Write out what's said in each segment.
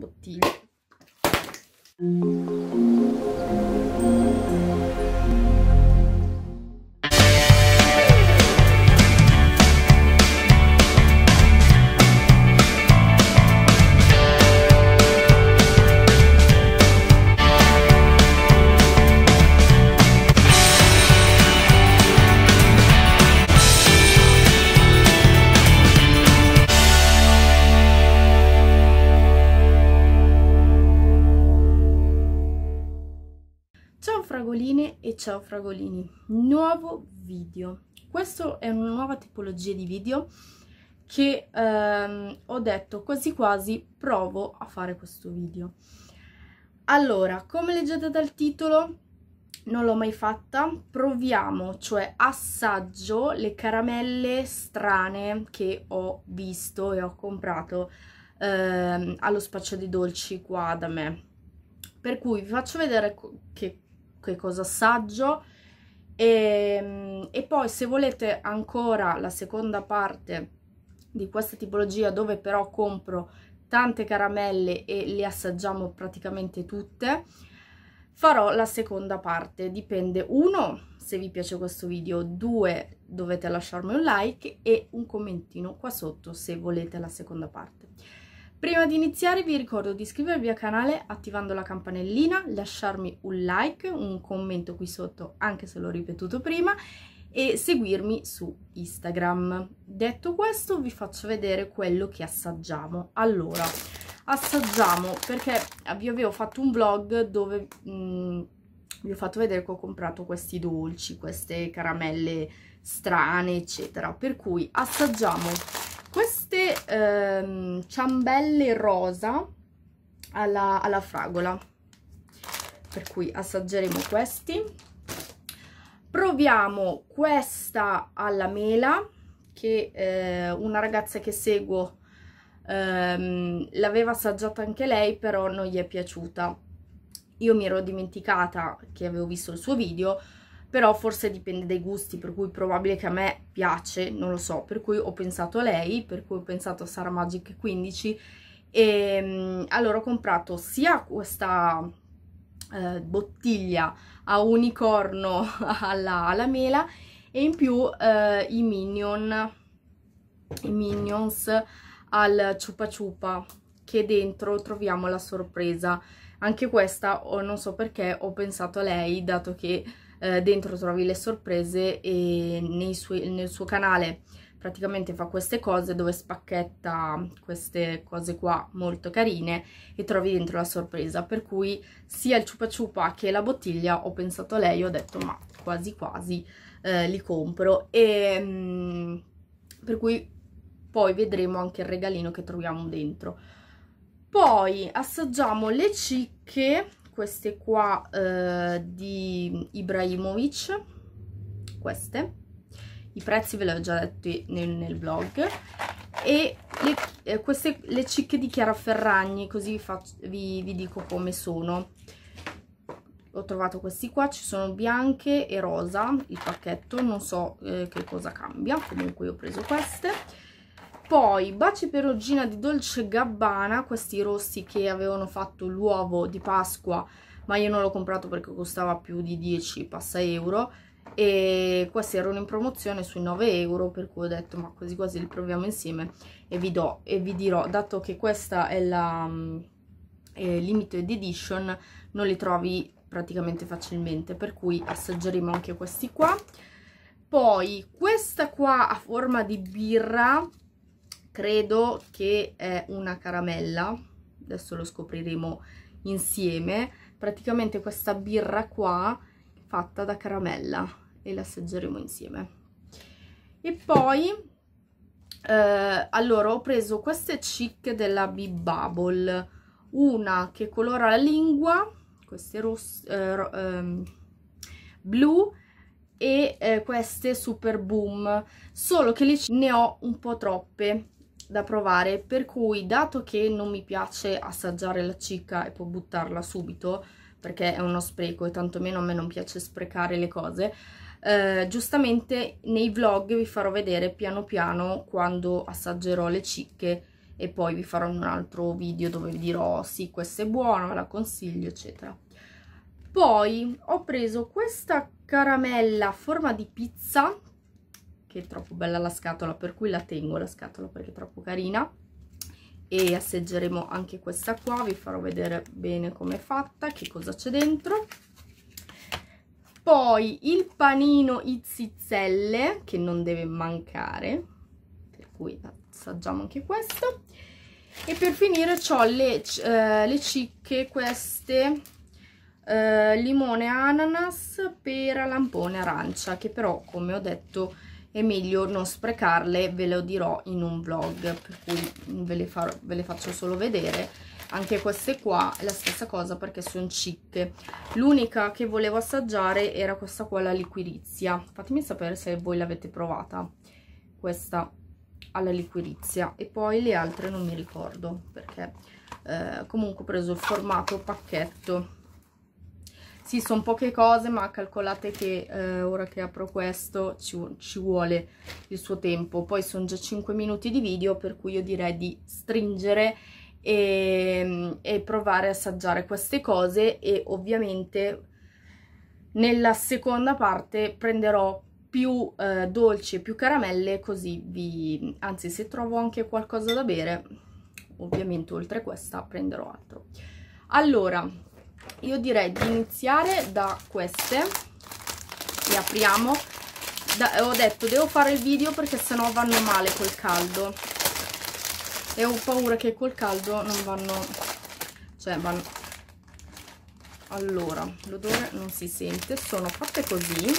bottine. Fragolini nuovo video questo è una nuova tipologia di video che ehm, ho detto quasi quasi provo a fare questo video allora come leggete dal titolo non l'ho mai fatta proviamo cioè assaggio le caramelle strane che ho visto e ho comprato ehm, allo spaccio di dolci qua da me per cui vi faccio vedere che che cosa assaggio e, ehm, e poi se volete ancora la seconda parte di questa tipologia dove però compro tante caramelle e le assaggiamo praticamente tutte farò la seconda parte dipende uno se vi piace questo video due dovete lasciarmi un like e un commentino qua sotto se volete la seconda parte Prima di iniziare vi ricordo di iscrivervi al canale attivando la campanellina, lasciarmi un like, un commento qui sotto anche se l'ho ripetuto prima e seguirmi su Instagram. Detto questo vi faccio vedere quello che assaggiamo. Allora, assaggiamo perché vi avevo fatto un vlog dove mh, mm, vi ho fatto vedere che ho comprato questi dolci, queste caramelle strane eccetera, per cui assaggiamo queste ehm, ciambelle rosa alla, alla fragola per cui assaggeremo questi proviamo questa alla mela che eh, una ragazza che seguo ehm, l'aveva assaggiata anche lei però non gli è piaciuta io mi ero dimenticata che avevo visto il suo video però forse dipende dai gusti, per cui probabile che a me piace, non lo so, per cui ho pensato a lei, per cui ho pensato a Sara Magic 15 e ehm, allora ho comprato sia questa eh, bottiglia a unicorno alla, alla, mela e in più eh, i Minion, i Minions al ciupa ciupa che dentro troviamo la sorpresa. Anche questa, oh, non so perché, ho pensato a lei, dato che eh, dentro trovi le sorprese e suoi, nel suo canale praticamente fa queste cose dove spacchetta queste cose qua molto carine e trovi dentro la sorpresa per cui sia il ciupa ciupa che la bottiglia ho pensato a lei ho detto ma quasi quasi eh, li compro e mh, mm, per cui poi vedremo anche il regalino che troviamo dentro poi assaggiamo le cicche queste qua eh, di Ibrahimovic queste i prezzi ve li ho già detti nel, nel blog e le, eh, queste le cicche di Chiara Ferragni così vi, faccio, vi, vi dico come sono ho trovato questi qua ci sono bianche e rosa il pacchetto non so eh, che cosa cambia comunque io ho preso queste poi baci perugina di Dolce Gabbana, questi rossi che avevano fatto l'uovo di Pasqua, ma io non l'ho comprato perché costava più di 10 passa euro e questi erano in promozione sui 9 euro per cui ho detto ma quasi quasi li proviamo insieme e vi do e vi dirò dato che questa è la eh, limited edition non li trovi praticamente facilmente per cui assaggeremo anche questi qua poi questa qua a forma di birra credo che è una caramella, adesso lo scopriremo insieme, praticamente questa birra qua fatta da caramella e la assaggeremo insieme. E poi, eh, allora, ho preso queste chic della B-Bubble, una che colora la lingua, queste rosse, eh, eh, blu, e eh, queste super boom solo che le ne ho un po' troppe da provare, per cui dato che non mi piace assaggiare la cicca e poi buttarla subito, perché è uno spreco e tantomeno a me non piace sprecare le cose, eh, giustamente nei vlog vi farò vedere piano piano quando assaggerò le cicche e poi vi farò un altro video dove vi dirò sì questa è buona, la consiglio eccetera. Poi ho preso questa caramella a forma di pizza che è troppo bella la scatola per cui la tengo la scatola perché è troppo carina e assaggeremo anche questa qua vi farò vedere bene come è fatta che cosa c'è dentro poi il panino izzizzelle che non deve mancare per cui assaggiamo anche questo e per finire ho le, eh, le cicche queste eh, limone ananas pera lampone arancia che però come ho detto è meglio non sprecarle, ve lo dirò in un vlog, per cui ve le, farò, ve le faccio solo vedere. Anche queste qua la stessa cosa perché sono cicche. L'unica che volevo assaggiare era questa qua, la liquirizia. Fatemi sapere se voi l'avete provata, questa alla liquirizia. E poi le altre non mi ricordo perché eh, comunque ho preso il formato pacchetto sì, sono poche cose, ma calcolate che eh, ora che apro questo ci, ci vuole il suo tempo. Poi sono già 5 minuti di video, per cui io direi di stringere e, e, provare a assaggiare queste cose e ovviamente nella seconda parte prenderò più eh, dolci più caramelle così vi anzi se trovo anche qualcosa da bere ovviamente oltre a questa prenderò altro allora io direi di iniziare da queste le apriamo da, eh, ho detto devo fare il video perché sennò vanno male col caldo e ho paura che col caldo non vanno cioè vanno allora l'odore non si sente sono fatte così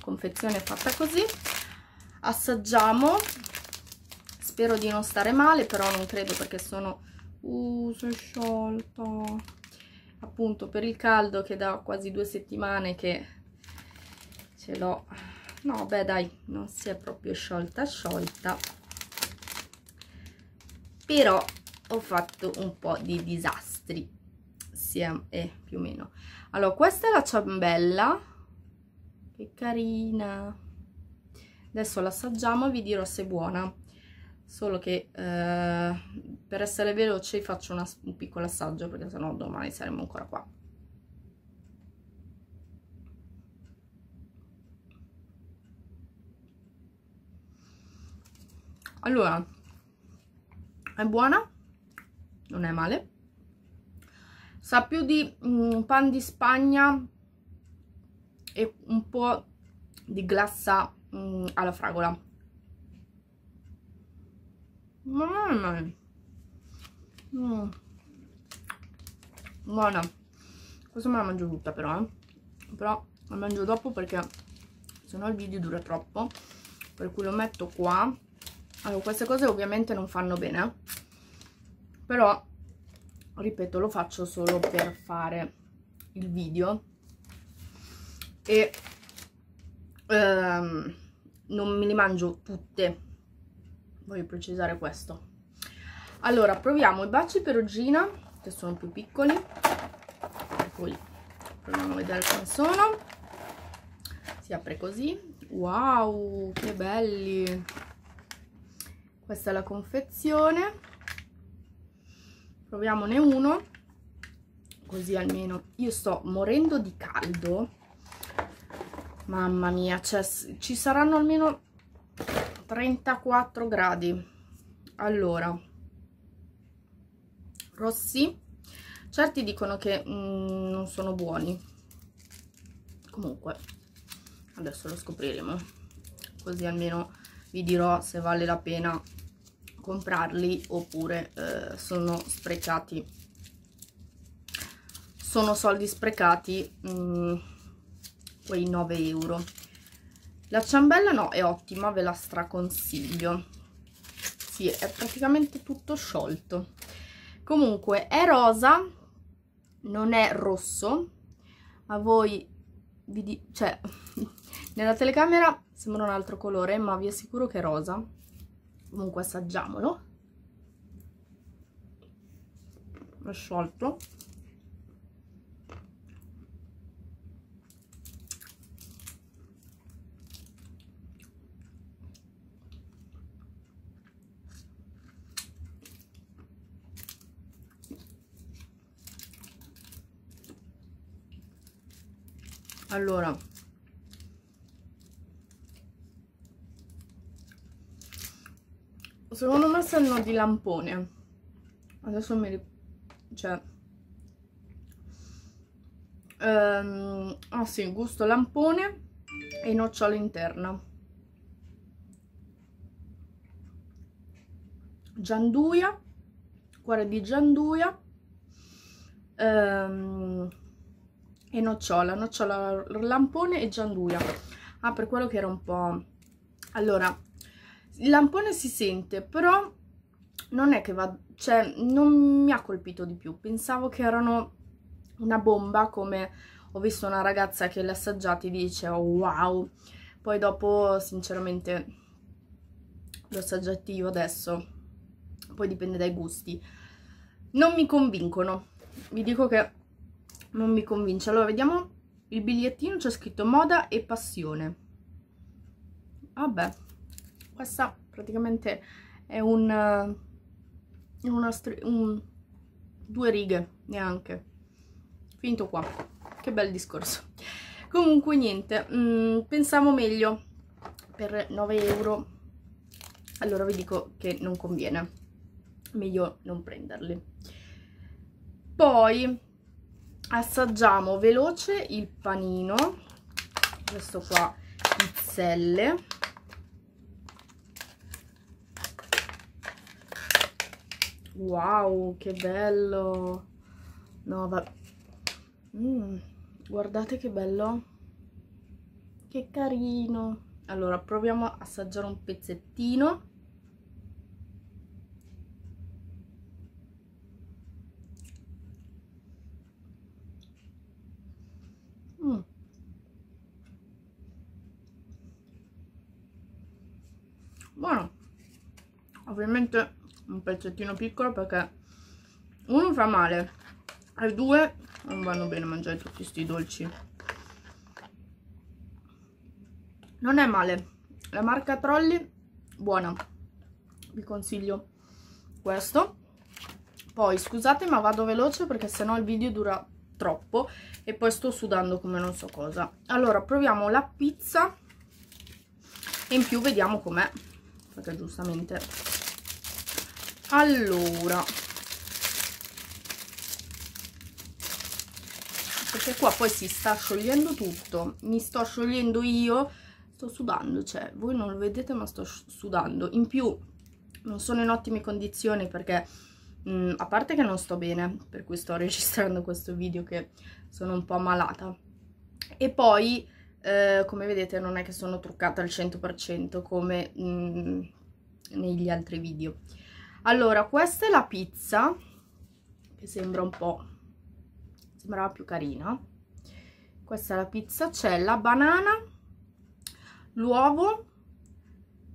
confezione fatta così assaggiamo spero di non stare male però non credo perché sono Uh, uso è sciolto appunto per il caldo che da quasi due settimane che ce l'ho no beh dai non si è proprio sciolta sciolta però ho fatto un po' di disastri sì, eh, eh più o meno allora questa è la ciambella che carina adesso l'assaggiamo e vi dirò se è buona solo che eh, per essere veloce faccio una, un piccolo assaggio perché sennò domani saremo ancora qua allora è buona non è male sa più di mm, pan di spagna e un po' di glassa mm, alla fragola Mmm. Buona. Questa me la mangio tutta però, eh. Però la mangio dopo perché sennò il video dura troppo. Per cui lo metto qua. Allora, queste cose ovviamente non fanno bene. Eh. Però, ripeto, lo faccio solo per fare il video. E... Ehm, non me li mangio tutte voglio precisare questo allora proviamo i baci perugina che sono più piccoli eccoli proviamo a vedere come sono si apre così wow che belli questa è la confezione proviamone uno così almeno io sto morendo di caldo mamma mia cioè, ci saranno almeno 34 gradi allora rossi certi dicono che mm, non sono buoni comunque adesso lo scopriremo così almeno vi dirò se vale la pena comprarli oppure eh, sono sprecati sono soldi sprecati mm, quei 9 euro la ciambella no è ottima ve la straconsiglio sì è praticamente tutto sciolto comunque è rosa non è rosso a voi vi cioè nella telecamera sembra un altro colore ma vi assicuro che è rosa comunque assaggiamolo è sciolto allora secondo me stanno di lampone adesso mi cioè Um, ah sì, gusto lampone e nocciola interna. Gianduia, cuore di gianduia, um, e nocciola, nocciola lampone e gianduia. Ah, per quello che era un po'... Allora, il lampone si sente, però non è che va... Cioè, non mi ha colpito di più. Pensavo che erano una bomba, come ho visto una ragazza che l'ha assaggiata e dice oh, wow. Poi dopo, sinceramente, l'ho assaggiati io adesso. Poi dipende dai gusti. Non mi convincono. Vi dico che non mi convince. Allora, vediamo il bigliettino, c'è scritto moda e passione. Vabbè, questa praticamente è un, una un due righe neanche. Finito qua. Che bel discorso. Comunque niente, mh, mm, pensavo meglio per 9 euro. Allora vi dico che non conviene. Meglio non prenderli. Poi assaggiamo veloce il panino questo qua pizzelle wow che bello no va mm, guardate che bello che carino allora proviamo a assaggiare un pezzettino buono ovviamente un pezzettino piccolo perché uno fa male e due non vanno bene mangiare tutti questi dolci non è male la marca Trolli buona vi consiglio questo poi scusate ma vado veloce perché sennò il video dura troppo e poi sto sudando come non so cosa allora proviamo la pizza e in più vediamo com'è perché giustamente allora perché qua poi si sta sciogliendo tutto mi sto sciogliendo io sto sudando cioè voi non lo vedete ma sto sudando in più non sono in ottime condizioni perché mh, mm, a parte che non sto bene per cui sto registrando questo video che sono un po' malata e poi eh, come vedete non è che sono truccata al 100% come mh, mm, negli altri video allora questa è la pizza che sembra un po' sembrava più carina questa è la pizza c'è la banana l'uovo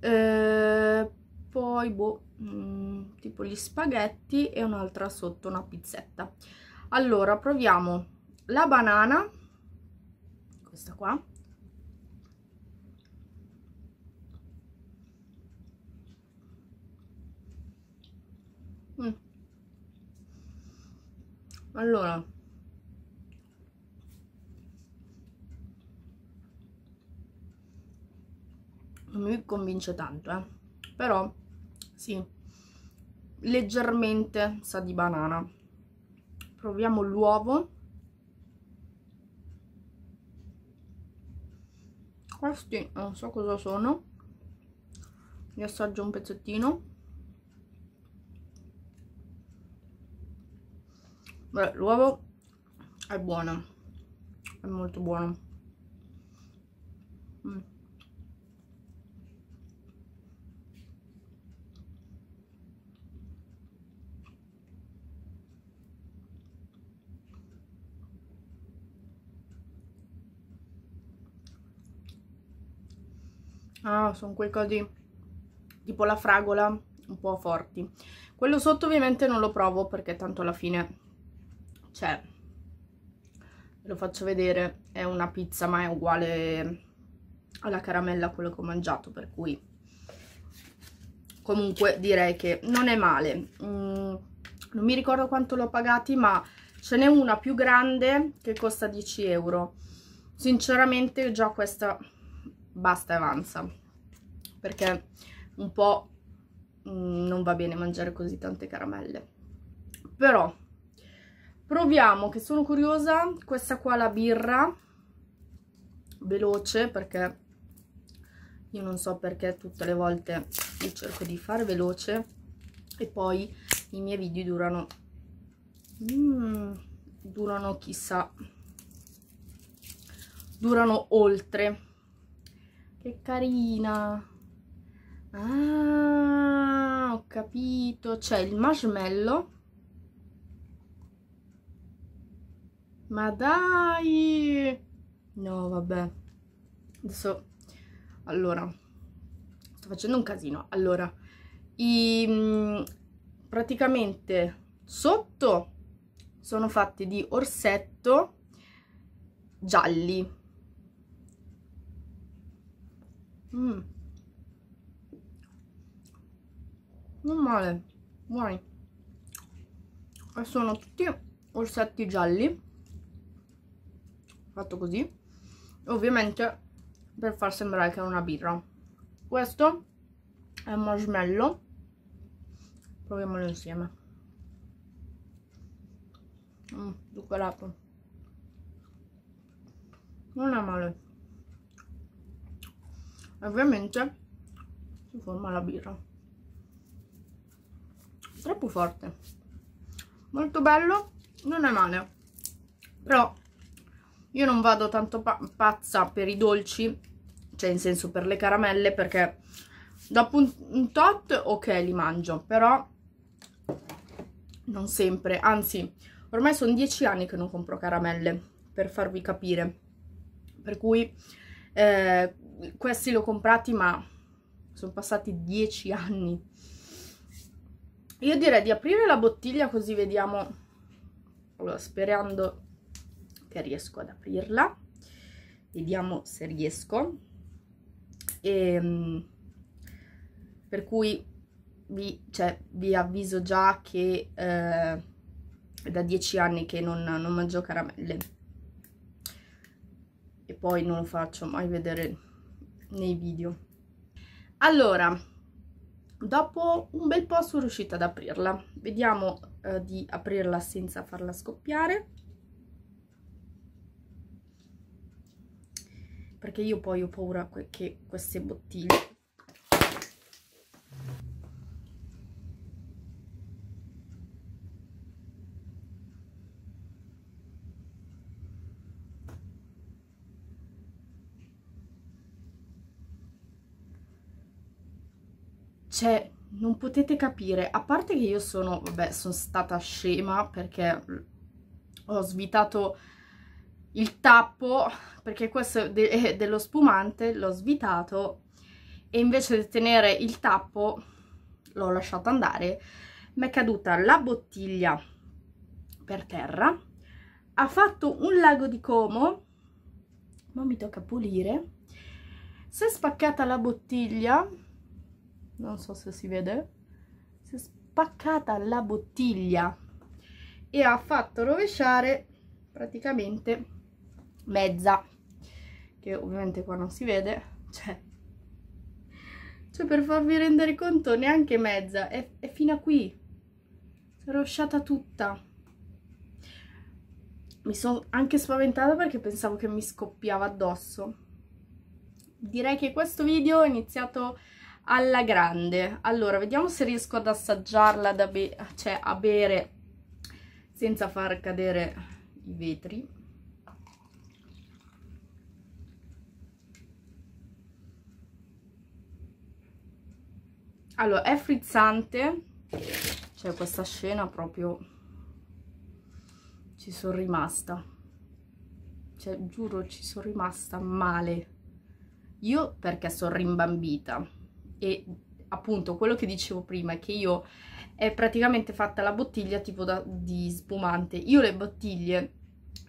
eh, poi boh, mm, tipo gli spaghetti e un'altra sotto una pizzetta allora proviamo la banana questa qua Allora, non mi convince tanto, eh. Però, sì, leggermente sa di banana. Proviamo l'uovo. Questi non so cosa sono. Li assaggio un pezzettino. l'uovo è buono è molto buono mm. Ah, sono quei cosi tipo la fragola un po' forti. Quello sotto ovviamente non lo provo perché tanto alla fine cioè ve lo faccio vedere è una pizza ma è uguale alla caramella quello che ho mangiato per cui comunque direi che non è male mm, non mi ricordo quanto l'ho pagati ma ce n'è una più grande che costa 10 euro sinceramente già questa basta e avanza perché un po' mm, non va bene mangiare così tante caramelle però proviamo che sono curiosa questa qua la birra veloce perché io non so perché tutte le volte io cerco di fare veloce e poi i miei video durano mm, durano chissà durano oltre che carina ah ho capito c'è il marshmallow Ma dai! No, vabbè. Adesso, allora, sto facendo un casino. Allora, i, mm, praticamente sotto sono fatti di orsetto gialli. Mm. Non male, buoni. E sono tutti orsetti gialli fatto così ovviamente per far sembrare che è una birra questo è un marshmallow proviamolo insieme mm, zuccherato non è male ovviamente si forma la birra troppo forte molto bello non è male però io non vado tanto pa pazza per i dolci cioè in senso per le caramelle perché dopo un, un tot ok li mangio però non sempre anzi ormai sono dieci anni che non compro caramelle per farvi capire per cui eh, questi li ho comprati ma sono passati dieci anni io direi di aprire la bottiglia così vediamo allora sperando che riesco ad aprirla vediamo se riesco e, ehm, per cui vi, cioè, vi, avviso già che eh, da dieci anni che non, non mangio caramelle e poi non lo faccio mai vedere nei video allora dopo un bel po' sono riuscita ad aprirla vediamo eh, di aprirla senza farla scoppiare perché io poi ho paura que che queste bottiglie Cioè, non potete capire, a parte che io sono, vabbè, sono stata scema perché ho svitato il tappo, perché questo è dello spumante, l'ho svitato e invece di tenere il tappo l'ho lasciato andare, mi è caduta la bottiglia per terra, ha fatto un lago di Como, ma mi tocca pulire, si è spaccata la bottiglia, non so se si vede, si è spaccata la bottiglia e ha fatto rovesciare praticamente mezza che ovviamente qua non si vede cioè, cioè per farvi rendere conto neanche mezza è, è fino a qui rosciata tutta mi sono anche spaventata perché pensavo che mi scoppiava addosso direi che questo video è iniziato alla grande allora vediamo se riesco ad assaggiarla da be cioè a bere senza far cadere i vetri allora è frizzante cioè questa scena proprio ci sono rimasta cioè giuro ci sono rimasta male io perché sono rimbambita e appunto quello che dicevo prima è che io è praticamente fatta la bottiglia tipo da, di spumante io le bottiglie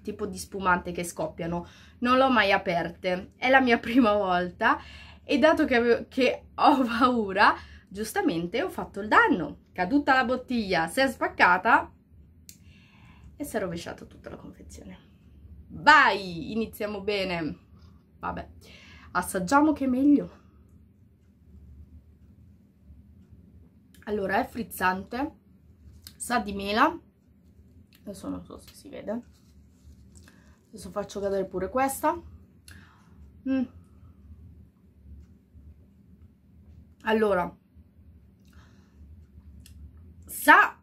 tipo di spumante che scoppiano non l'ho mai aperte è la mia prima volta e dato che, avevo, che ho paura giustamente ho fatto il danno, caduta la bottiglia, si è spaccata e si è rovesciata tutta la confezione. Vai, iniziamo bene. Vabbè, assaggiamo che è meglio. Allora, è frizzante, sa di mela, adesso non so se si vede, adesso faccio cadere pure questa. Mm. Allora, sa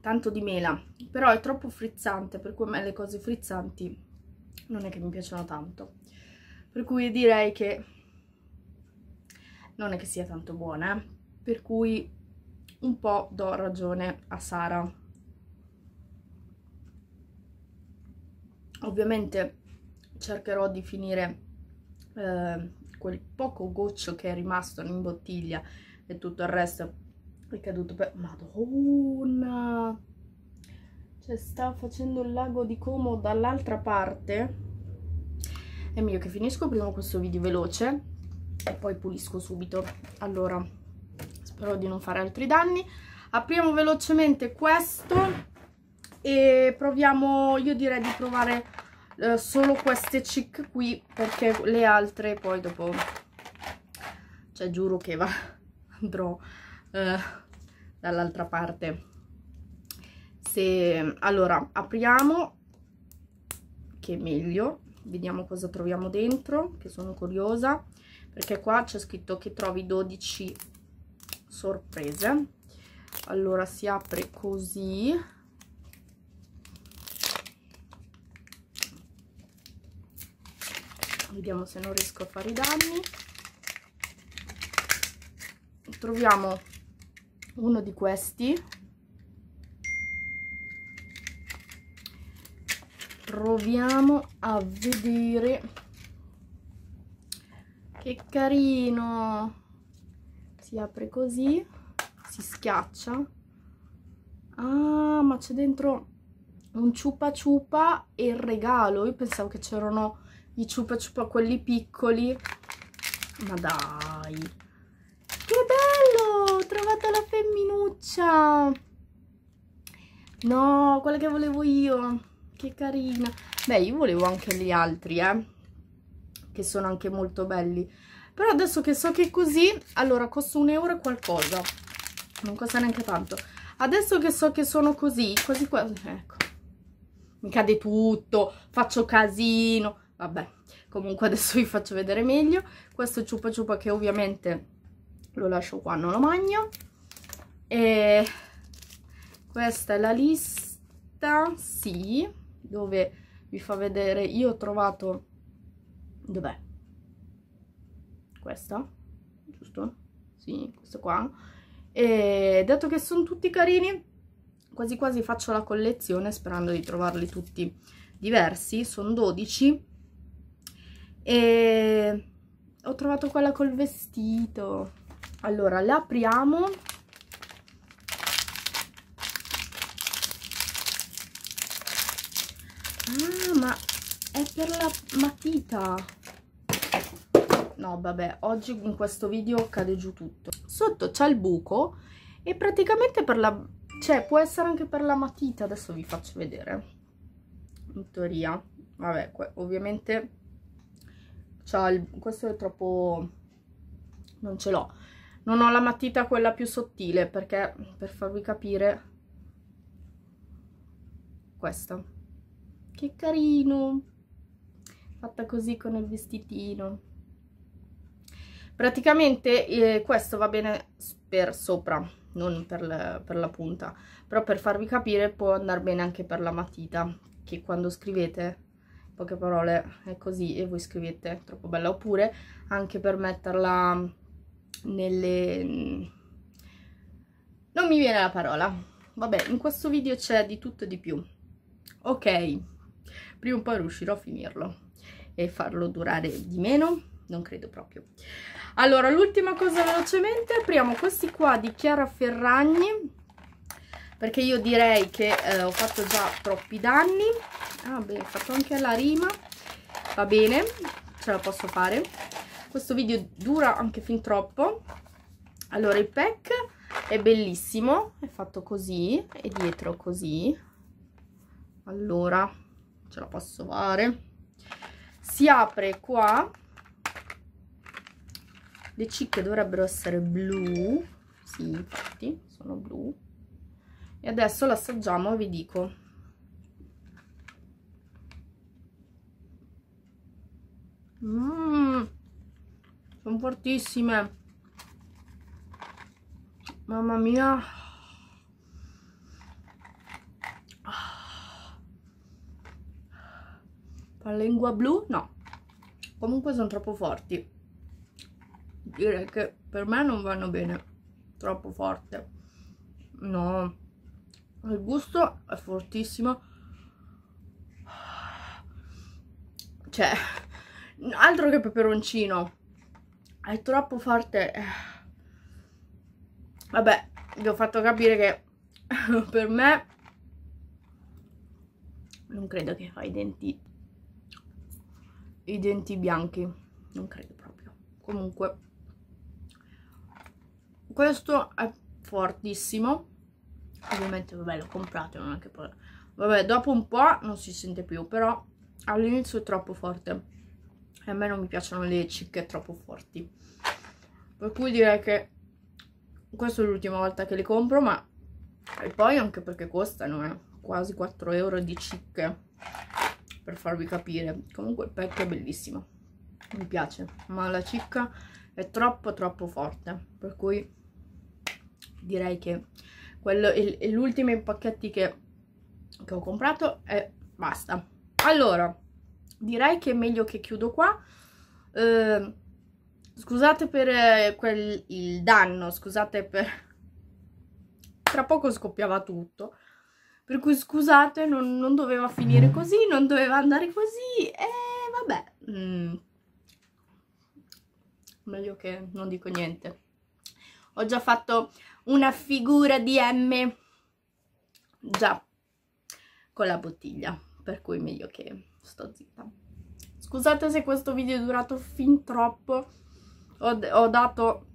tanto di mela, però è troppo frizzante, per cui a me le cose frizzanti non è che mi piacciono tanto. Per cui direi che non è che sia tanto buona, eh. per cui un po' do ragione a Sara. Ovviamente cercherò di finire eh, quel poco goccio che è rimasto in bottiglia e tutto il resto è caduto per... Madonna! Cioè sta facendo il lago di Como dall'altra parte. È meglio che finisco prima questo video veloce e poi pulisco subito. Allora, spero di non fare altri danni. Apriamo velocemente questo e proviamo, io direi di provare eh, solo queste chic qui perché le altre poi dopo... Cioè giuro che va, andrò eh, dall'altra parte se allora apriamo che è meglio vediamo cosa troviamo dentro che sono curiosa perché qua c'è scritto che trovi 12 sorprese allora si apre così vediamo se non riesco a fare i danni troviamo uno di questi proviamo a vedere che carino si apre così si schiaccia ah ma c'è dentro un ciupa ciupa e il regalo io pensavo che c'erano i ciupa ciupa quelli piccoli ma dai ciao no quella che volevo io che carina beh io volevo anche gli altri eh che sono anche molto belli però adesso che so che è così allora costa un euro e qualcosa non costa neanche tanto adesso che so che sono così quasi quasi ecco mi cade tutto faccio casino vabbè comunque adesso vi faccio vedere meglio questo ciupa ciupa che ovviamente lo lascio qua non lo magno e questa è la lista sì dove vi fa vedere io ho trovato dov'è questa giusto sì questa qua e dato che sono tutti carini quasi quasi faccio la collezione sperando di trovarli tutti diversi sono 12 e ho trovato quella col vestito allora le apriamo è per la matita no vabbè oggi in questo video cade giù tutto sotto c'è il buco e praticamente per la cioè può essere anche per la matita adesso vi faccio vedere in teoria vabbè ovviamente il... questo è troppo non ce l'ho non ho la matita quella più sottile perché per farvi capire questa che carino fatta così con il vestitino praticamente eh, questo va bene per sopra non per la, per la punta però per farvi capire può andare bene anche per la matita che quando scrivete poche parole è così e voi scrivete troppo bella oppure anche per metterla nelle non mi viene la parola vabbè in questo video c'è di tutto e di più ok prima o poi riuscirò a finirlo e farlo durare di meno non credo proprio allora l'ultima cosa velocemente apriamo questi qua di Chiara Ferragni perché io direi che eh, ho fatto già troppi danni ah beh ho fatto anche la rima va bene ce la posso fare questo video dura anche fin troppo allora il pack è bellissimo è fatto così e dietro così allora ce la posso fare si apre qua le cicche dovrebbero essere blu sì infatti sono blu e adesso l'assaggiamo e vi dico mm, sono fortissime mamma mia la lingua blu, no. Comunque sono troppo forti. Direi che per me non vanno bene. Troppo forte. No. Il gusto è fortissimo. Cioè, altro che peperoncino. È troppo forte. Vabbè, vi ho fatto capire che per me non credo che fai i denti i denti bianchi. Non credo proprio. Comunque, questo è fortissimo. Ovviamente, vabbè, l'ho comprato, non è che poi... Vabbè, dopo un po' non si sente più, però all'inizio è troppo forte. E a me non mi piacciono le cicche troppo forti. Per cui direi che questa è l'ultima volta che le compro, ma e poi anche perché costano, eh, quasi 4 euro di cicche per farvi capire comunque il petto è bellissimo mi piace ma la cicca è troppo troppo forte per cui direi che l'ultimo in pacchetti che, che ho comprato e basta allora direi che è meglio che chiudo qua eh, scusate per eh, quel, il danno scusate per tra poco scoppiava tutto per cui scusate, non, non doveva finire così, non doveva andare così e vabbè. Mm. Meglio che non dico niente. Ho già fatto una figura di M. Già, con la bottiglia, per cui meglio che sto zitta. Scusate se questo video è durato fin troppo, ho, ho dato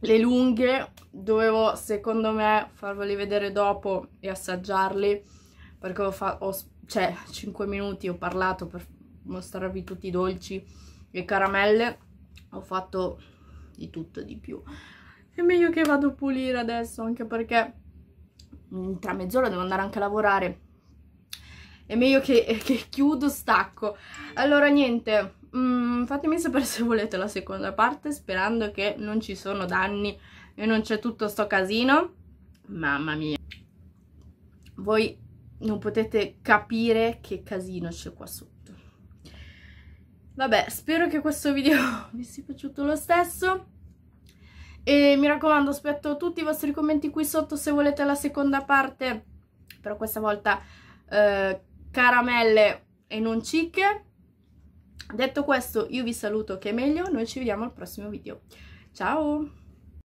le lunghe dovevo secondo me farveli vedere dopo e assaggiarli perché ho, fatto cioè 5 minuti ho parlato per mostrarvi tutti i dolci e caramelle ho fatto di tutto di più è meglio che vado a pulire adesso anche perché tra mezz'ora devo andare anche a lavorare è meglio che, che chiudo stacco allora niente mm, fatemi sapere se volete la seconda parte sperando che non ci sono danni e non c'è tutto sto casino mamma mia voi non potete capire che casino c'è qua sotto vabbè spero che questo video vi sia piaciuto lo stesso e mi raccomando aspetto tutti i vostri commenti qui sotto se volete la seconda parte però questa volta eh, caramelle e non cicche Detto questo io vi saluto che è meglio, noi ci vediamo al prossimo video. Ciao!